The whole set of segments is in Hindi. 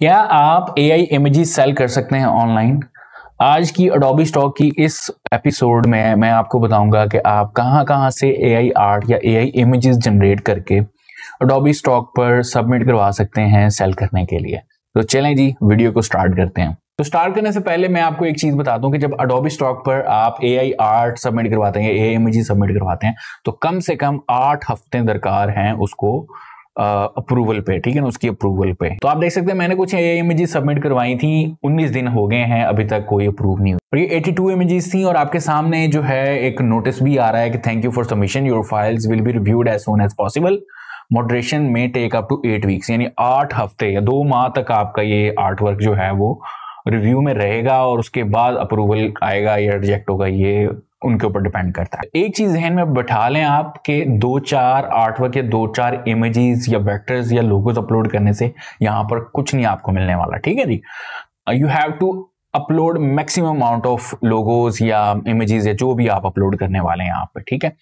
क्या आप ए आई इमेज सेल कर सकते हैं ऑनलाइन आज की अडोबी स्टॉक की इस एपिसोड में मैं आपको बताऊंगा कि आप कहां कहां से ए आई आर्ट या ए आई इमेज जनरेट करके अडोबी स्टॉक पर सबमिट करवा सकते हैं सेल करने के लिए तो चलें जी वीडियो को स्टार्ट करते हैं तो स्टार्ट करने से पहले मैं आपको एक चीज़ बता दूं कि जब अडोबी स्टॉक पर आप ए आई आर्ट सबमिट करवाते हैं ए आई इमेज सबमिट करवाते हैं तो कम से कम आठ हफ्ते दरकार हैं उसको अप्रूवल पे ठीक है ना उसकी अप्रूवल पे तो आप देख सकते हैं मैंने कुछ इमेजेस सबमिट करवाई थी 19 दिन हो गए हैं अभी तक कोई अप्रूव नहीं हुआ और ये 82 इमेजेस थी और आपके सामने जो है एक नोटिस भी आ रहा है कि thank you for submission your files will be reviewed as soon as possible moderation में take up to eight weeks यानी आठ हफ्ते या दो माह तक आपका ये आर्ट वर्क जो है वो रिव्यू में रहेगा और उसके बाद अप्रूवल आएगा या रिजेक्ट होगा ये उनके ऊपर डिपेंड करता है एक चीज जहन में बैठा लें आप कि दो चार आर्टवर्क या दो चार इमेजेस या वेक्टर्स या लोगोज अपलोड करने से यहाँ पर कुछ नहीं आपको मिलने वाला ठीक है जी you have to upload maximum amount of logos या इमेजेस या जो भी आप अपलोड करने वाले हैं यहाँ पर ठीक है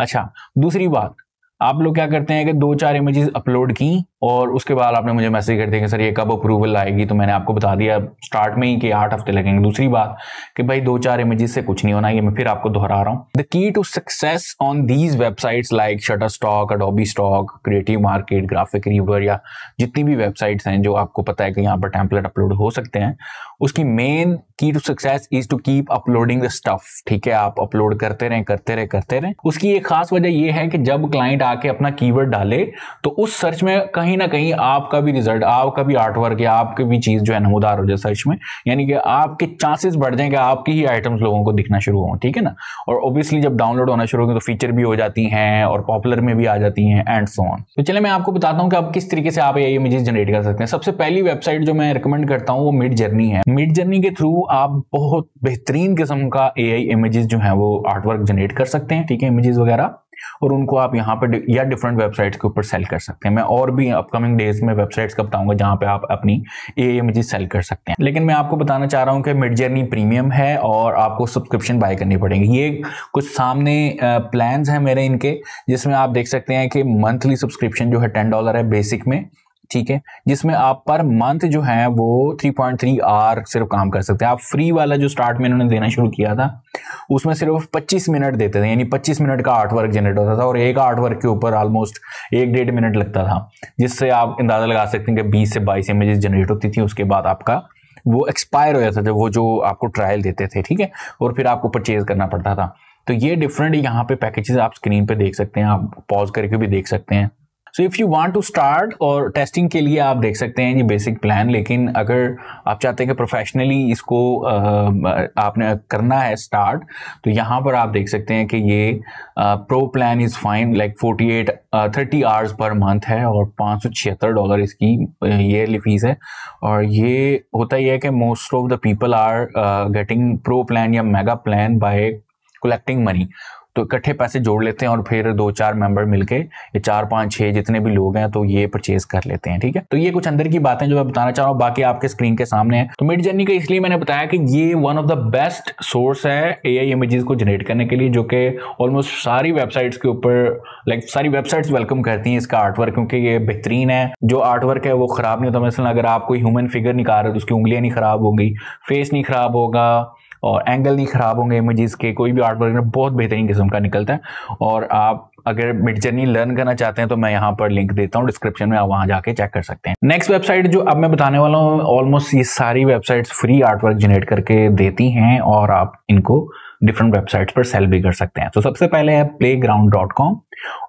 अच्छा दूसरी बात आप लोग क्या करते हैं कि दो चार इमेजेस अपलोड की और उसके बाद आपने मुझे मैसेज कर दिया कि सर ये कब अप्रूवल आएगी तो मैंने आपको बता दिया स्टार्ट में ही कि आठ हफ्ते लगेंगे दूसरी बात कि भाई दो चार इमेजेस से कुछ नहीं होना ये मैं फिर आपको दोहरा रहा हूँ the key to success on these websites like Shutterstock Adobe Stock Creative Market GraphicRiver या जितनी भी वेबसाइट्स हैं जो आपको पता है कि यहाँ पर टैंपलेट अपलोड हो सकते हैं उसकी main key to success is to keep uploading the stuff ठीक है आप अपलोड करते रहें करते रहे करते रहें उसकी एक खास वजह यह है कि जब क्लाइंट आके अपना कीवर्ड डाले तो उस सर्च में कहीं कहीं ना कहीं आपका भी रिजल्ट आपका भी आर्ट वर्क या आपकी भी चीज़ जो है नमोदार हो जाए सर्च में यानी कि आपके चांसेस बढ़ जाएंगे आपकी ही आइटम्स लोगों को दिखना शुरू हों ठीक है ना और ऑब्वियसली जब डाउनलोड होना शुरू होगी तो फीचर भी हो जाती हैं और पॉपुलर में भी आ जाती हैं एंड सो ऑन तो चले मैं आपको बताता हूँ कि आप किस तरीके से आप ये इमेजेस जनरेट कर सकते हैं सबसे पहली वेबसाइट जो मैं रिकमेंड करता हूँ वो मिड जर्नी है मिड जर्नी के थ्रू आप बहुत बेहतरीन किस्म का ए आई इमेजेस जो है वो आर्टवर्क जनरेट कर सकते हैं ठीक है इमेजेस वगैरह और उनको आप यहाँ पर या डिफरेंट वेबसाइट्स के ऊपर सेल कर सकते हैं मैं और भी अपकमिंग डेज में वेबसाइट्स का बताऊंगा जहाँ पे आप अपनी ए इमेजेस सेल कर सकते हैं लेकिन मैं आपको बताना चाह रहा हूँ कि मिड जर्नी प्रीमियम है और आपको सब्सक्रिप्शन बाय करनी पड़ेगी ये कुछ सामने प्लान्स हैं मेरे इनके जिसमें आप देख सकते हैं कि मंथली सब्सक्रिप्शन जो है टेन डॉलर है बेसिक में ठीक है जिसमें आप पर मंथ जो है वो 3.3 आर सिर्फ काम कर सकते हैं आप फ्री वाला जो स्टार्ट में इन्होंने देना शुरू किया था उसमें सिर्फ 25 मिनट देते थे यानी 25 मिनट का आर्ट वर्क जनरेट होता था और एक आर्ट वर्क के ऊपर ऑलमोस्ट एक डेढ़ मिनट लगता था जिससे आप अंदाज़ा लगा सकते हैं कि बीस से बाईस इमेजेस जनरेट होती थी उसके बाद आपका वो एक्सपायर हो जाता था वो जो आपको ट्रायल देते थे ठीक है और फिर आपको परचेज करना पड़ता था तो ये डिफरेंट यहाँ पे पैकेजेस आप स्क्रीन पे देख सकते हैं आप पॉज करके भी देख सकते हैं so if you want to start और टेस्टिंग के लिए आप देख सकते हैं ये बेसिक प्लान लेकिन अगर आप चाहते हैं कि प्रोफेशनली इसको आपने करना है स्टार्ट तो यहाँ पर आप देख सकते हैं कि ये pro plan is fine like forty eight thirty hours per month है और पाँच सौ छिहत्तर डॉलर इसकी ईयरली फीस है और ये होता ही है कि most of the people are getting pro plan या mega plan by collecting money तो इकट्ठे पैसे जोड़ लेते हैं और फिर दो चार मेंबर मिलके ये चार पाँच छः जितने भी लोग हैं तो ये परचेज कर लेते हैं ठीक है तो ये कुछ अंदर की बातें जो मैं बताना चाह रहा हूँ बाकी आपके स्क्रीन के सामने है तो मिड जर्नी का इसलिए मैंने बताया कि ये one of the best source है ए आई को जनरेट करने के लिए जो कि ऑलमोस्ट सारी वेबसाइट्स के ऊपर लाइक सारी वेबसाइट्स वेलकम करती हैं इसका आर्ट वर्क क्योंकि ये बेहतरीन है जो आर्ट वर्क है वो खराब नहीं होता मसलन अगर आप कोई ह्यूमन फिगर निकाल रहे हो तो उसकी उंगलियाँ नहीं खराब होगी फेस नहीं खराब होगा और एंगल नहीं ख़राब होंगे इमेजेस के कोई भी आर्ट वर्क में बहुत बेहतरीन किस्म का निकलता है और आप अगर मिड जर्नी लर्न करना चाहते हैं तो मैं यहाँ पर लिंक देता हूँ डिस्क्रिप्शन में आप वहाँ जाके चेक कर सकते हैं नेक्स्ट वेबसाइट जो अब मैं बताने वाला हूँ ऑलमोस्ट ये सारी websites free art work generate करके देती हैं और आप इनको डिफरेंट वेबसाइट्स पर सेल भी कर सकते हैं तो सबसे पहले है प्ले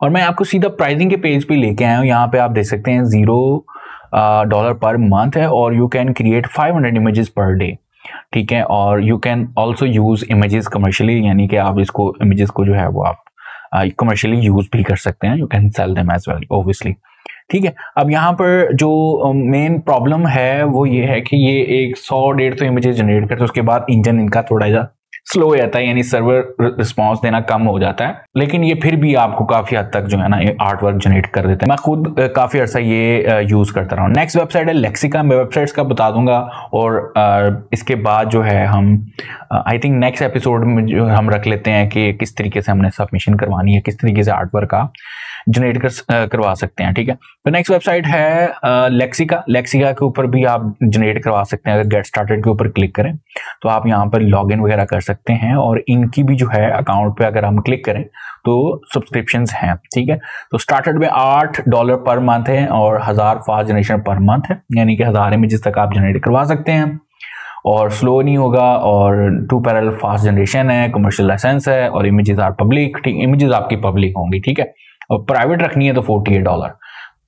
और मैं आपको सीधा प्राइजिंग के पेज पर लेके आया हूँ यहाँ पर आप देख सकते हैं जीरो डॉलर पर मंथ है और you can create 500 images per day ठीक है और you can also use images commercially यानी कि आप इसको इमेजेस को जो है वो आप uh, यूज़ भी कर सकते हैं you can sell them as well obviously ठीक है अब यहाँ पर जो मेन प्रॉब्लम है वो ये है कि ये एक सौ डेढ़ सौ इमेजेस जनरेट करते उसके बाद इंजन इनका थोड़ा सा स्लो हो जाता है यानी सर्वर रिस्पॉन्स देना कम हो जाता है लेकिन ये फिर भी आपको काफ़ी हद तक जो है ना ये आर्ट वर्क जनरेट कर देते हैं मैं खुद काफ़ी अर्सा ये यूज़ करता रहा हूँ नेक्स्ट वेबसाइट है लेक्सिका मैं वेबसाइट्स का बता दूंगा और इसके बाद जो है हम आई थिंक नेक्स्ट एपिसोड में जो हम रख लेते हैं कि किस तरीके से हमने सबमिशन करवानी है किस तरीके से आर्ट वर्क का जनरेट कर करवा सकते हैं ठीक है तो नेक्स्ट वेबसाइट है लेक्सिका लेक्सिका के ऊपर भी आप जनरेट करवा सकते हैं अगर गेट स्टार्टेड के ऊपर क्लिक करें तो आप यहाँ पर लॉग वगैरह कर सकते सकते हैं और इनकी भी जो है अकाउंट पे अगर हम क्लिक करें तो सब्सक्रिप्शंस हैं ठीक है तो स्टार्टेड में आठ डॉलर पर मंथ है और हज़ार फास्ट जनरेशन पर मंथ है यानी कि हज़ार में जिस तक आप जनरेट करवा सकते हैं और स्लो नहीं होगा और टू पैरल फास्ट जनरेशन है कमर्शियल लाइसेंस है और इमेजेस आर पब्लिक ठीक इमेजेस आपकी पब्लिक होंगी ठीक है और प्राइवेट रखनी है तो फोर्टी डॉलर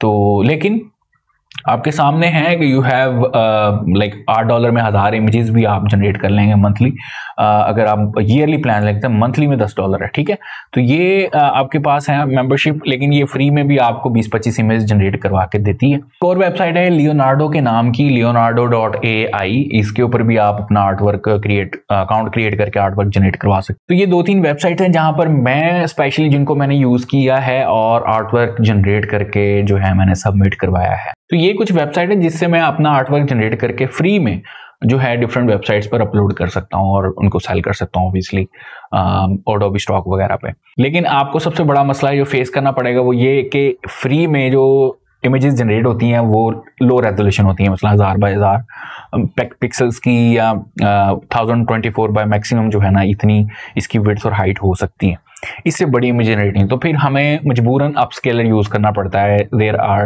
तो लेकिन आपके सामने है कि यू हैव लाइक आठ डॉलर में हज़ार इमेजेस भी आप जनरेट कर लेंगे मंथली uh, अगर आप ईयरली प्लान लेते हैं मंथली में दस डॉलर है ठीक है तो ये uh, आपके पास है मेंबरशिप लेकिन ये फ्री में भी आपको बीस पच्चीस इमेज जनरेट करवा के देती है और वेबसाइट है लियोनार्डो के नाम की लियोनार्डो डॉट ए आई इसके ऊपर भी आप अपना art work create account create करके आर्ट वर्क जनरेट करवा सकते तो ये दो तीन वेबसाइट हैं जहाँ पर मैं स्पेशली जिनको मैंने यूज़ किया है और आर्ट वर्क जनरेट करके जो है मैंने सबमिट करवाया है तो ये कुछ वेबसाइट है जिससे मैं अपना आर्टवर्क जनरेट करके फ्री में जो है डिफरेंट वेबसाइट्स पर अपलोड कर सकता हूँ और उनको सेल कर सकता हूँ ऑब्वियसली ऑडो भी स्टॉक वगैरह पे लेकिन आपको सबसे बड़ा मसला जो फेस करना पड़ेगा वो ये कि फ्री में जो इमेजेस जनरेट होती हैं वो लो रेजोल्यूशन होती हैं मतलब हज़ार बाई हज़ार पिक्सल्स की या thousand twenty four by maximum जो है ना इतनी इसकी विड्थ और हाइट हो सकती हैं इससे बड़ी इमेज जनरेट नहीं तो फिर हमें मजबूरन अप स्केलर यूज़ करना पड़ता है देर आर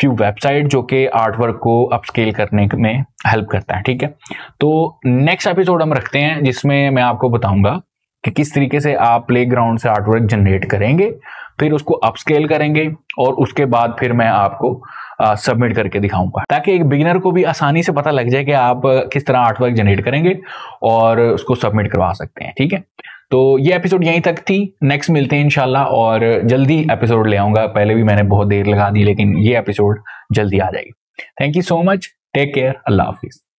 फ्यू वेबसाइट जो कि आर्ट वर्क को अप स्केल करने में हेल्प करता है ठीक है तो नेक्स्ट एपिसोड हम रखते हैं जिसमें मैं आपको बताऊंगा कि किस तरीके से आप प्ले ग्राउंड से आर्ट वर्क जनरेट करेंगे फिर उसको अपस्केल करेंगे और उसके बाद फिर मैं आपको सबमिट करके दिखाऊंगा ताकि एक बिगिनर को भी आसानी से पता लग जाए कि आप किस तरह आर्टवर्क जनरेट करेंगे और उसको सबमिट करवा सकते हैं ठीक है तो ये एपिसोड यहीं तक थी नेक्स्ट मिलते हैं इनशाला और जल्दी एपिसोड ले आऊंगा पहले भी मैंने बहुत देर लगा दी लेकिन ये एपिसोड जल्दी आ जाएगी thank you so much take care अल्लाह हाफिज़